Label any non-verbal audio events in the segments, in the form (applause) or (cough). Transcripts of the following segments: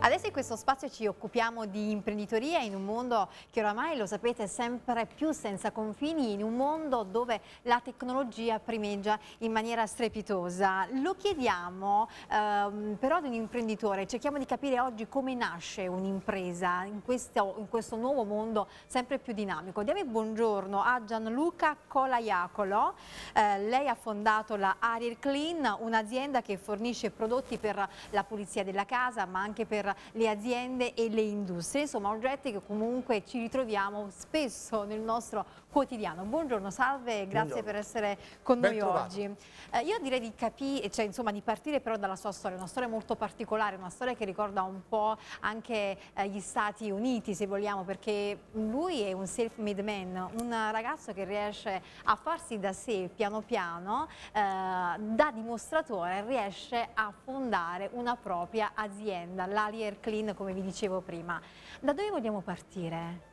Adesso in questo spazio ci occupiamo di imprenditoria in un mondo che oramai lo sapete sempre più senza confini, in un mondo dove la tecnologia primeggia in maniera strepitosa. Lo chiediamo ehm, però ad un imprenditore, cerchiamo di capire oggi come nasce un'impresa in, in questo, nuovo mondo sempre più dinamico. Diamo il buongiorno a Gianluca Colaiacolo, eh, lei ha fondato la Ariel Clean, un'azienda che fornisce prodotti per la pulizia della casa ma anche per le aziende e le industrie, insomma oggetti che comunque ci ritroviamo spesso nel nostro quotidiano. Buongiorno, salve, grazie Buongiorno. per essere con ben noi trovato. oggi. Eh, io direi di capire, cioè insomma di partire però dalla sua storia, una storia molto particolare, una storia che ricorda un po' anche eh, gli Stati Uniti se vogliamo, perché lui è un self-made man, un ragazzo che riesce a farsi da sé piano piano, eh, da dimostratore riesce a fondare una propria azienda, l'Ali career clean, come vi dicevo prima. Da dove vogliamo partire?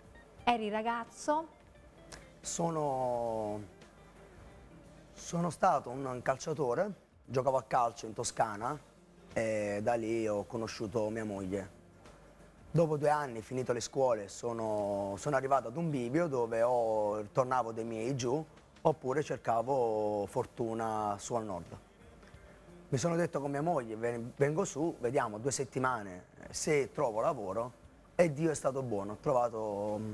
Eri ragazzo? Sono, sono stato un calciatore, giocavo a calcio in Toscana e da lì ho conosciuto mia moglie. Dopo due anni, finito le scuole, sono, sono arrivato ad un bivio dove o tornavo dai miei giù oppure cercavo fortuna su al nord mi sono detto con mia moglie, vengo su, vediamo due settimane, eh, se trovo lavoro, e Dio è stato buono, ho trovato mm,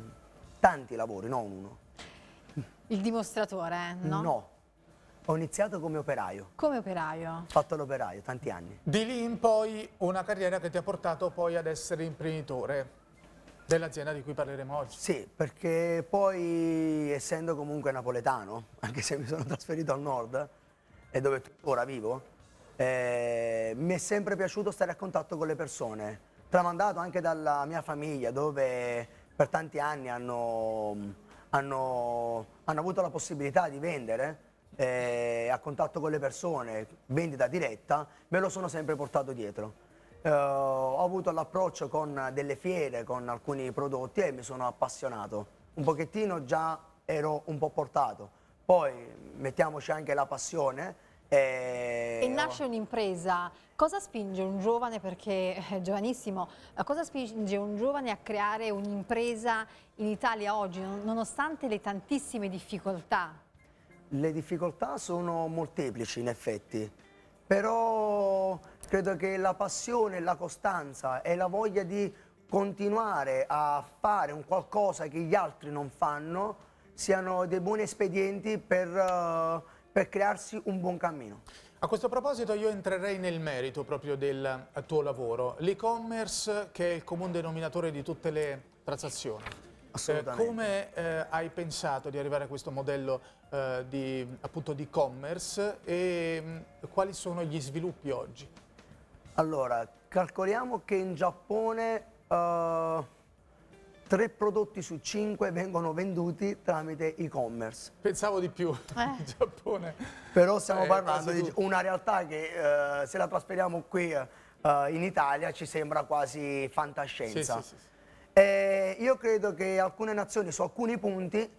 tanti lavori, non uno. Il dimostratore, eh, no? No, ho iniziato come operaio. Come operaio? Ho fatto l'operaio, tanti anni. Di lì in poi una carriera che ti ha portato poi ad essere imprenditore dell'azienda di cui parleremo oggi. Sì, perché poi essendo comunque napoletano, (laughs) anche se mi sono trasferito al nord e dove ora vivo, eh, mi è sempre piaciuto stare a contatto con le persone, tramandato anche dalla mia famiglia dove per tanti anni hanno, hanno, hanno avuto la possibilità di vendere eh, a contatto con le persone, vendita diretta, me lo sono sempre portato dietro. Eh, ho avuto l'approccio con delle fiere, con alcuni prodotti e mi sono appassionato. Un pochettino già ero un po' portato. Poi mettiamoci anche la passione, eh, e nasce un'impresa. Cosa spinge un giovane, perché è eh, giovanissimo, eh, cosa spinge un giovane a creare un'impresa in Italia oggi, nonostante le tantissime difficoltà? Le difficoltà sono molteplici in effetti, però credo che la passione, la costanza e la voglia di continuare a fare un qualcosa che gli altri non fanno siano dei buoni espedienti per... Uh, per crearsi un buon cammino. A questo proposito io entrerei nel merito proprio del eh, tuo lavoro, l'e-commerce che è il comune denominatore di tutte le transazioni. Eh, come eh, hai pensato di arrivare a questo modello eh, di, appunto di e-commerce e mm, quali sono gli sviluppi oggi? Allora, calcoliamo che in Giappone eh, tre prodotti su cinque vengono venduti tramite e-commerce. Pensavo di più, eh. (laughs) in Giappone. Però stiamo eh, parlando di una realtà che eh, se la trasferiamo qui eh, in Italia ci sembra quasi fantascienza. Sì, sì, sì, eh, io credo che alcune nazioni su alcuni punti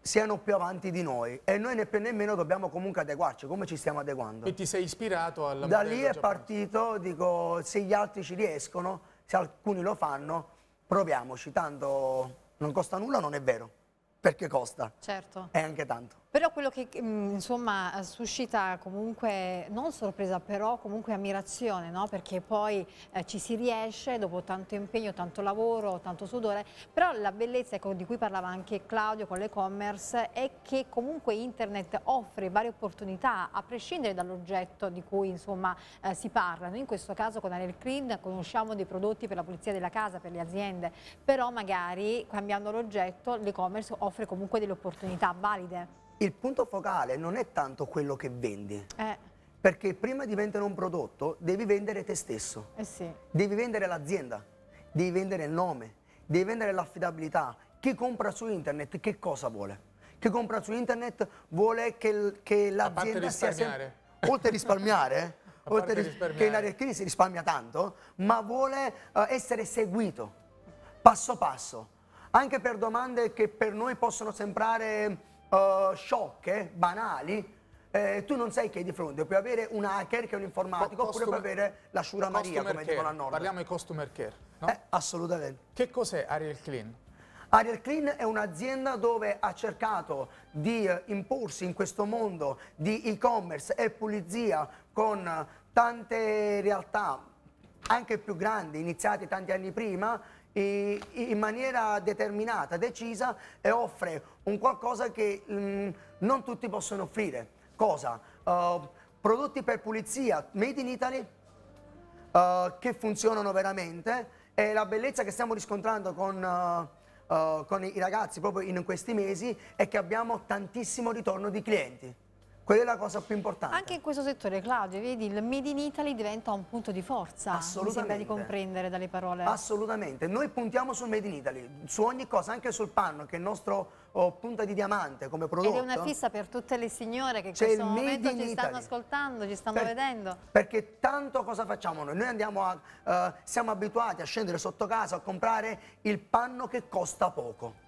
siano più avanti di noi e noi né più né dobbiamo comunque adeguarci come ci stiamo adeguando e ti sei ispirato alla da lì è giapponese. partito dico se gli altri ci riescono se alcuni lo fanno proviamoci, tanto non costa nulla, non è vero, perché costa. Certo. E anche tanto. Però quello che mm, insomma eh, suscita comunque, non sorpresa però, comunque ammirazione, no? perché poi eh, ci si riesce dopo tanto impegno, tanto lavoro, tanto sudore, però la bellezza ecco, di cui parlava anche Claudio con l'e-commerce è che comunque internet offre varie opportunità a prescindere dall'oggetto di cui insomma eh, si parla. Noi in questo caso con Ariel Clean conosciamo dei prodotti per la pulizia della casa, per le aziende, però magari cambiando l'oggetto l'e-commerce offre comunque delle opportunità valide il punto focale non è tanto quello che vendi. Eh. Perché prima di vendere un prodotto devi vendere te stesso. Eh sì. Devi vendere l'azienda, devi vendere il nome, devi vendere l'affidabilità. Chi compra su internet che cosa vuole? Chi compra su internet vuole che, che l'azienda sia... Sempre, oltre a risparmiare, oltre a risparmiare. (laughs) Eh, che in area crisi si risparmia tanto, ma vuole uh, essere seguito passo passo. Anche per domande che per noi possono sembrare uh, sciocche, banali, eh, tu non sai chi hai di fronte, puoi avere un hacker che è un informatico, oppure puoi avere la Shura Maria, come care. dicono a nord. Parliamo di customer care, no? Eh, assolutamente. Che cos'è Ariel Clean? Ariel Clean è un'azienda dove ha cercato di eh, imporsi in questo mondo di e-commerce e pulizia con tante realtà anche più grandi, iniziati tanti anni prima, in maniera determinata, decisa e offre un qualcosa che mh, mm, non tutti possono offrire. Cosa? Uh, prodotti per pulizia, made in Italy, uh, che funzionano veramente e la bellezza che stiamo riscontrando con... Uh, Uh, con i ragazzi proprio in questi mesi è che abbiamo tantissimo ritorno di clienti. Quella è la cosa più importante. Anche in questo settore, Claudio, vedi, il Made in Italy diventa un punto di forza. Assolutamente. Mi sembra di comprendere dalle parole. Assolutamente. Noi puntiamo sul Made in Italy, su ogni cosa, anche sul panno, che è il nostro oh, punta di diamante come prodotto. Ed è una fissa per tutte le signore che in questo momento in ci stanno ascoltando, ci stanno per, vedendo. Perché tanto cosa facciamo noi? Noi a, uh, siamo abituati a scendere sotto casa a comprare il panno che costa poco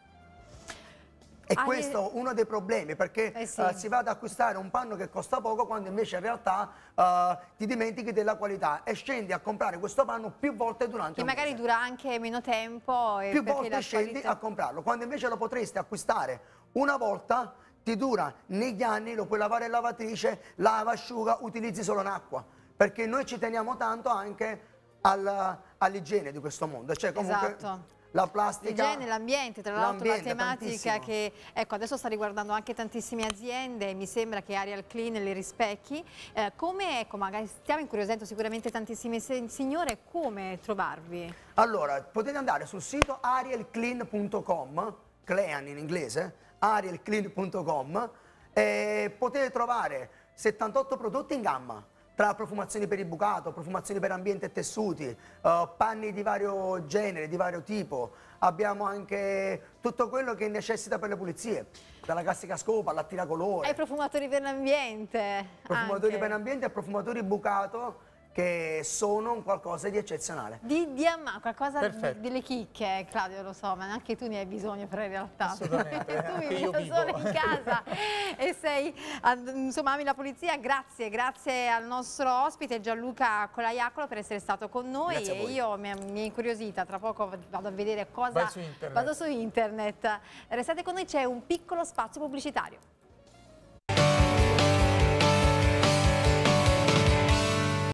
e ah, questo è uno dei problemi perché eh sì. uh, si va ad acquistare un panno che costa poco quando invece in realtà uh, ti dimentichi della qualità e scendi a comprare questo panno più volte durante che un magari dura anche meno tempo. più volte scendi qualità... a comprarlo, quando invece lo potresti acquistare una volta ti dura negli anni, lo puoi lavare in lavatrice, lava, asciuga, utilizzi solo in acqua. Perché noi ci teniamo tanto anche all'igiene all di questo mondo. Cioè, comunque, esatto la plastica. L'igiene, l'ambiente, tra l'altro la tematica tantissimo. che ecco, adesso sta riguardando anche tantissime aziende, mi sembra che Arial Clean le rispecchi. Eh, come, ecco, magari stiamo incuriosendo sicuramente tantissime signore, come trovarvi? Allora, potete andare sul sito arielclean.com, clean in inglese, arielclean.com, e potete trovare 78 prodotti in gamma tra profumazioni per il bucato, profumazioni per ambiente e tessuti, uh, panni di vario genere, di vario tipo, abbiamo anche tutto quello che necessita per le pulizie, dalla classica scopa all'attiracolore. E profumatori per l'ambiente. Profumatori anche. per l'ambiente e profumatori bucato che sono un qualcosa di eccezionale. Di diamante, qualcosa di, delle chicche, eh, Claudio lo so, ma neanche tu ne hai bisogno però in realtà. Assolutamente. (laughs) tu eh, vivi solo in casa (laughs) e sei, insomma, ami la polizia. Grazie, grazie al nostro ospite Gianluca Colaiacolo per essere stato con noi. E io mi, mi è incuriosita, tra poco vado a vedere cosa... Su vado su internet. Restate con noi, c'è un piccolo spazio pubblicitario.